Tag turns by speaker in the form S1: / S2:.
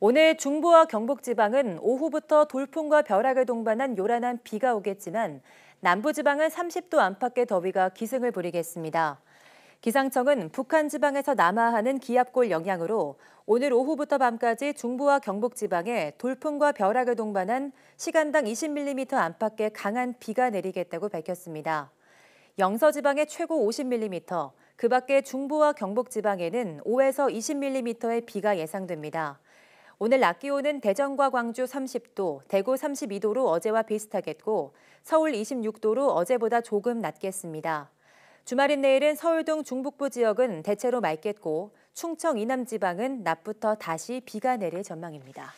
S1: 오늘 중부와 경북지방은 오후부터 돌풍과 벼락을 동반한 요란한 비가 오겠지만 남부지방은 30도 안팎의 더위가 기승을 부리겠습니다. 기상청은 북한 지방에서 남하하는 기압골 영향으로 오늘 오후부터 밤까지 중부와 경북 지방에 돌풍과 벼락을 동반한 시간당 20mm 안팎의 강한 비가 내리겠다고 밝혔습니다. 영서 지방에 최고 50mm, 그 밖에 중부와 경북 지방에는 5에서 20mm의 비가 예상됩니다. 오늘 낮 기온은 대전과 광주 30도, 대구 32도로 어제와 비슷하겠고 서울 26도로 어제보다 조금 낮겠습니다. 주말인 내일은 서울 등 중북부 지역은 대체로 맑겠고 충청 이남 지방은 낮부터 다시 비가 내릴 전망입니다.